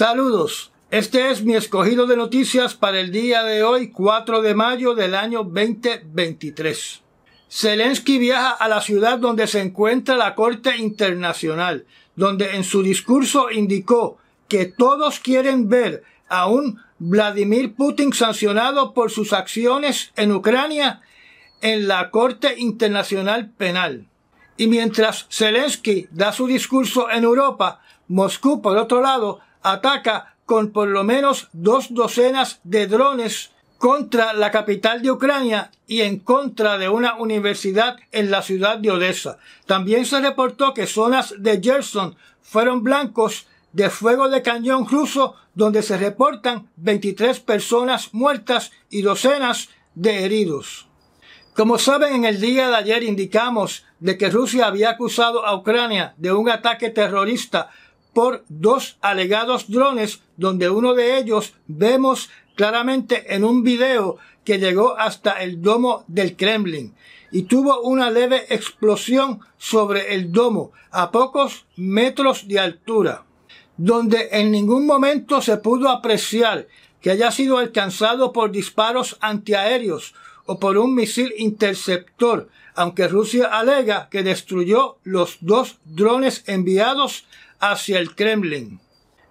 Saludos. Este es mi escogido de noticias para el día de hoy, 4 de mayo del año 2023. Zelensky viaja a la ciudad donde se encuentra la Corte Internacional, donde en su discurso indicó que todos quieren ver a un Vladimir Putin sancionado por sus acciones en Ucrania en la Corte Internacional Penal. Y mientras Zelensky da su discurso en Europa, Moscú, por otro lado, ataca con por lo menos dos docenas de drones contra la capital de Ucrania y en contra de una universidad en la ciudad de Odessa. También se reportó que zonas de Gerson fueron blancos de fuego de cañón ruso donde se reportan 23 personas muertas y docenas de heridos. Como saben, en el día de ayer indicamos de que Rusia había acusado a Ucrania de un ataque terrorista por dos alegados drones, donde uno de ellos vemos claramente en un video que llegó hasta el domo del Kremlin y tuvo una leve explosión sobre el domo a pocos metros de altura, donde en ningún momento se pudo apreciar que haya sido alcanzado por disparos antiaéreos o por un misil interceptor, aunque Rusia alega que destruyó los dos drones enviados hacia el Kremlin.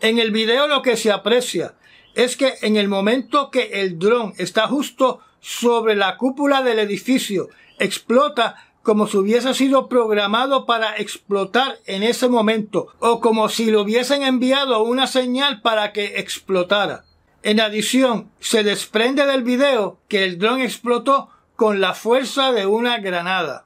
En el video lo que se aprecia es que en el momento que el dron está justo sobre la cúpula del edificio, explota como si hubiese sido programado para explotar en ese momento, o como si le hubiesen enviado una señal para que explotara. En adición, se desprende del video que el dron explotó con la fuerza de una granada.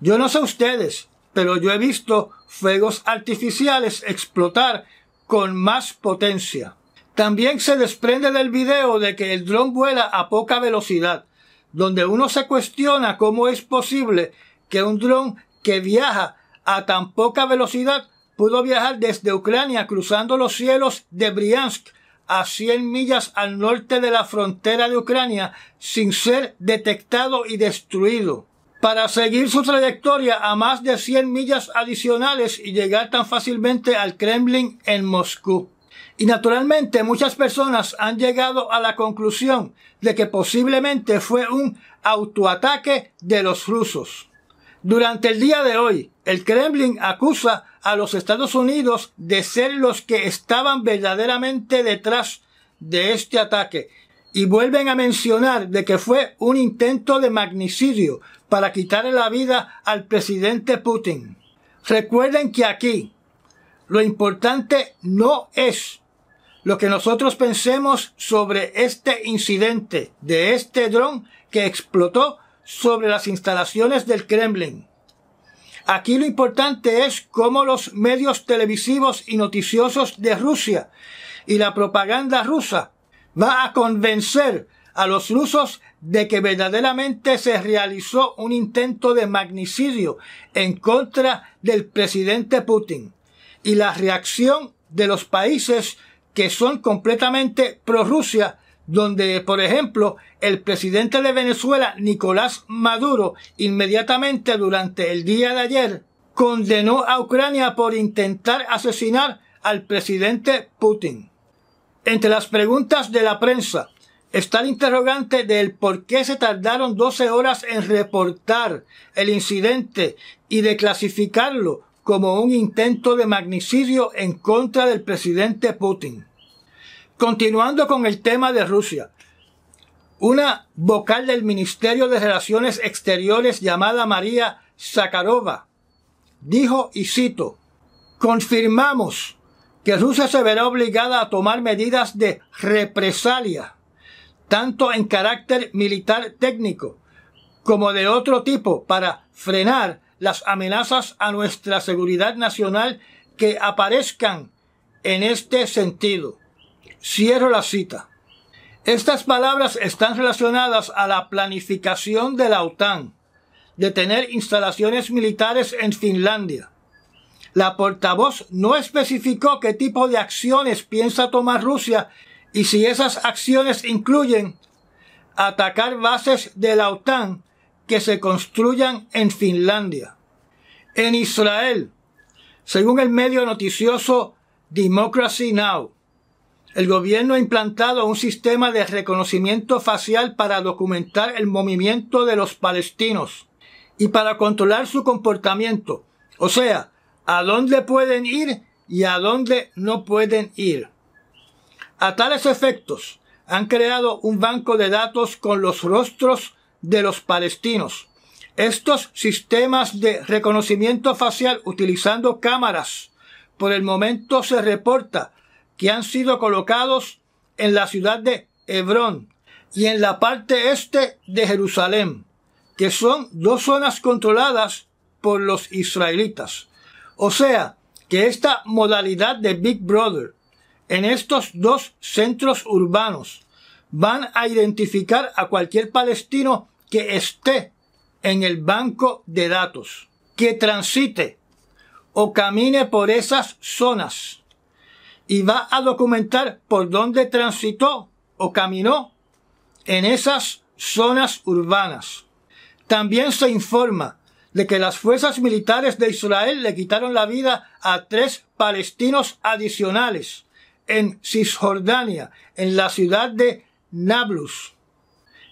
Yo no sé ustedes, pero yo he visto fuegos artificiales explotar con más potencia. También se desprende del video de que el dron vuela a poca velocidad, donde uno se cuestiona cómo es posible que un dron que viaja a tan poca velocidad pudo viajar desde Ucrania cruzando los cielos de Briansk a 100 millas al norte de la frontera de Ucrania sin ser detectado y destruido para seguir su trayectoria a más de 100 millas adicionales y llegar tan fácilmente al Kremlin en Moscú. Y naturalmente muchas personas han llegado a la conclusión de que posiblemente fue un autoataque de los rusos. Durante el día de hoy, el Kremlin acusa a los Estados Unidos de ser los que estaban verdaderamente detrás de este ataque y vuelven a mencionar de que fue un intento de magnicidio para quitarle la vida al presidente Putin. Recuerden que aquí lo importante no es lo que nosotros pensemos sobre este incidente de este dron que explotó sobre las instalaciones del Kremlin. Aquí lo importante es cómo los medios televisivos y noticiosos de Rusia y la propaganda rusa va a convencer a los rusos de que verdaderamente se realizó un intento de magnicidio en contra del presidente Putin y la reacción de los países que son completamente pro-Rusia, donde, por ejemplo, el presidente de Venezuela, Nicolás Maduro, inmediatamente durante el día de ayer, condenó a Ucrania por intentar asesinar al presidente Putin. Entre las preguntas de la prensa, Está el interrogante del por qué se tardaron 12 horas en reportar el incidente y de clasificarlo como un intento de magnicidio en contra del presidente Putin. Continuando con el tema de Rusia, una vocal del Ministerio de Relaciones Exteriores llamada María Zakharova dijo, y cito, confirmamos que Rusia se verá obligada a tomar medidas de represalia tanto en carácter militar técnico como de otro tipo, para frenar las amenazas a nuestra seguridad nacional que aparezcan en este sentido. Cierro la cita. Estas palabras están relacionadas a la planificación de la OTAN de tener instalaciones militares en Finlandia. La portavoz no especificó qué tipo de acciones piensa tomar Rusia y si esas acciones incluyen atacar bases de la OTAN que se construyan en Finlandia. En Israel, según el medio noticioso Democracy Now, el gobierno ha implantado un sistema de reconocimiento facial para documentar el movimiento de los palestinos y para controlar su comportamiento, o sea, a dónde pueden ir y a dónde no pueden ir. A tales efectos, han creado un banco de datos con los rostros de los palestinos. Estos sistemas de reconocimiento facial utilizando cámaras, por el momento se reporta que han sido colocados en la ciudad de Hebrón y en la parte este de Jerusalén, que son dos zonas controladas por los israelitas. O sea, que esta modalidad de Big Brother en estos dos centros urbanos van a identificar a cualquier palestino que esté en el banco de datos, que transite o camine por esas zonas y va a documentar por dónde transitó o caminó en esas zonas urbanas. También se informa de que las fuerzas militares de Israel le quitaron la vida a tres palestinos adicionales en Cisjordania, en la ciudad de Nablus.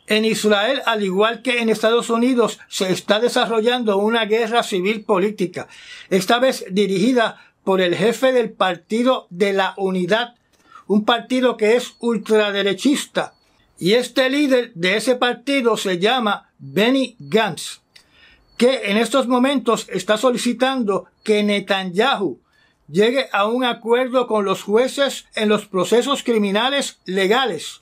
En Israel, al igual que en Estados Unidos, se está desarrollando una guerra civil política, esta vez dirigida por el jefe del Partido de la Unidad, un partido que es ultraderechista. Y este líder de ese partido se llama Benny Gantz, que en estos momentos está solicitando que Netanyahu llegue a un acuerdo con los jueces en los procesos criminales legales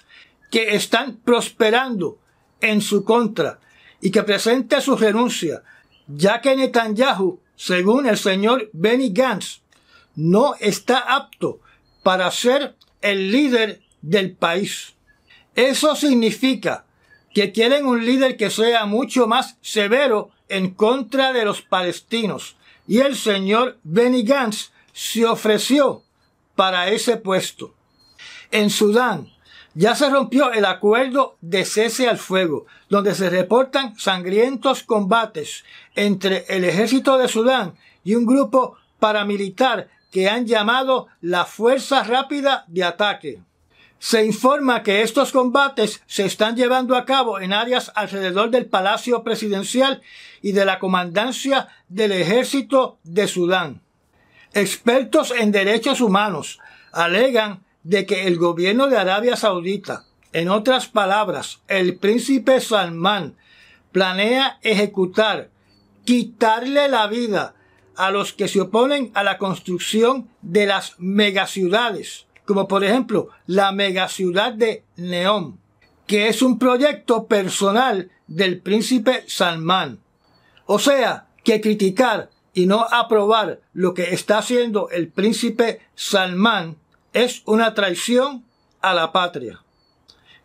que están prosperando en su contra y que presente su renuncia, ya que Netanyahu, según el señor Benny Gantz, no está apto para ser el líder del país. Eso significa que quieren un líder que sea mucho más severo en contra de los palestinos. Y el señor Benny Gantz se ofreció para ese puesto. En Sudán ya se rompió el acuerdo de cese al fuego, donde se reportan sangrientos combates entre el ejército de Sudán y un grupo paramilitar que han llamado la Fuerza Rápida de Ataque. Se informa que estos combates se están llevando a cabo en áreas alrededor del Palacio Presidencial y de la Comandancia del Ejército de Sudán. Expertos en derechos humanos alegan de que el gobierno de Arabia Saudita, en otras palabras, el príncipe Salman, planea ejecutar, quitarle la vida a los que se oponen a la construcción de las megaciudades, como por ejemplo la megaciudad de Neón, que es un proyecto personal del príncipe Salman. O sea, que criticar y no aprobar lo que está haciendo el príncipe Salmán es una traición a la patria.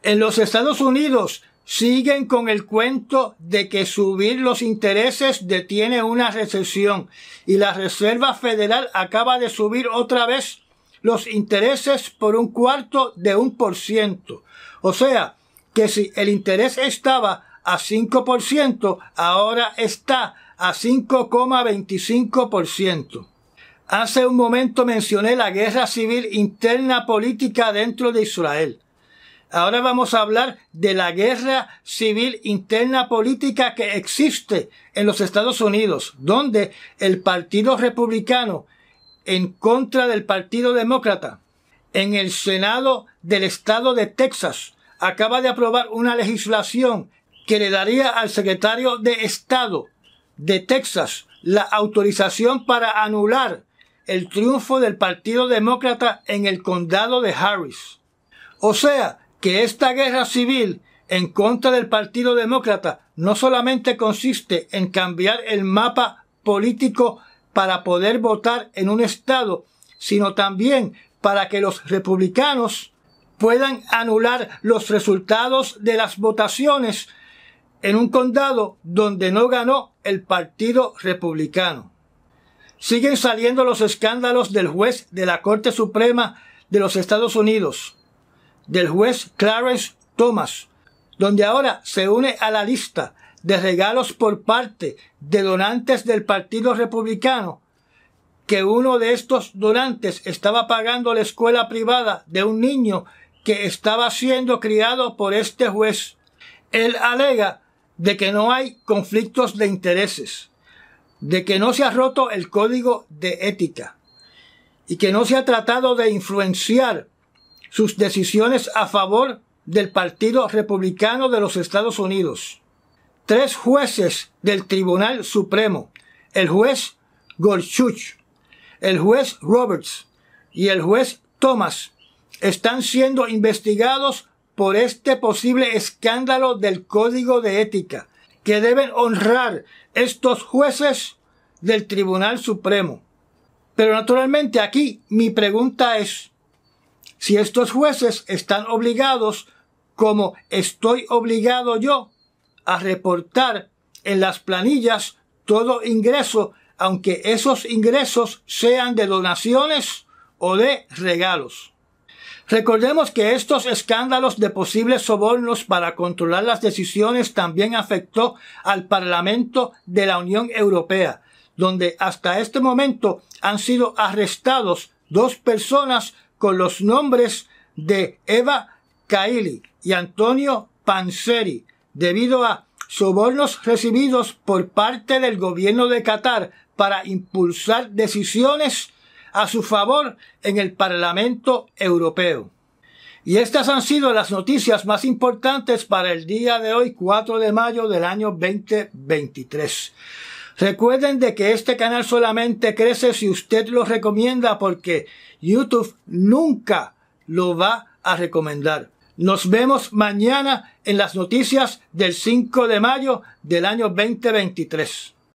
En los Estados Unidos siguen con el cuento de que subir los intereses detiene una recesión y la Reserva Federal acaba de subir otra vez los intereses por un cuarto de un por ciento. O sea, que si el interés estaba a 5%, ahora está a 5,25%. Hace un momento mencioné la guerra civil interna política dentro de Israel. Ahora vamos a hablar de la guerra civil interna política que existe en los Estados Unidos, donde el Partido Republicano en contra del Partido Demócrata en el Senado del Estado de Texas acaba de aprobar una legislación que le daría al secretario de Estado de Texas la autorización para anular el triunfo del Partido Demócrata en el condado de Harris. O sea, que esta guerra civil en contra del Partido Demócrata no solamente consiste en cambiar el mapa político para poder votar en un estado, sino también para que los republicanos puedan anular los resultados de las votaciones en un condado donde no ganó el Partido Republicano. Siguen saliendo los escándalos del juez de la Corte Suprema de los Estados Unidos, del juez Clarence Thomas, donde ahora se une a la lista de regalos por parte de donantes del Partido Republicano, que uno de estos donantes estaba pagando la escuela privada de un niño que estaba siendo criado por este juez. Él alega de que no hay conflictos de intereses, de que no se ha roto el código de ética y que no se ha tratado de influenciar sus decisiones a favor del Partido Republicano de los Estados Unidos. Tres jueces del Tribunal Supremo, el juez Gorchuch, el juez Roberts y el juez Thomas, están siendo investigados por este posible escándalo del Código de Ética que deben honrar estos jueces del Tribunal Supremo. Pero naturalmente aquí mi pregunta es si estos jueces están obligados, como estoy obligado yo, a reportar en las planillas todo ingreso, aunque esos ingresos sean de donaciones o de regalos. Recordemos que estos escándalos de posibles sobornos para controlar las decisiones también afectó al Parlamento de la Unión Europea, donde hasta este momento han sido arrestados dos personas con los nombres de Eva Kaili y Antonio Panseri, debido a sobornos recibidos por parte del gobierno de Qatar para impulsar decisiones a su favor en el Parlamento Europeo. Y estas han sido las noticias más importantes para el día de hoy, 4 de mayo del año 2023. Recuerden de que este canal solamente crece si usted lo recomienda porque YouTube nunca lo va a recomendar. Nos vemos mañana en las noticias del 5 de mayo del año 2023.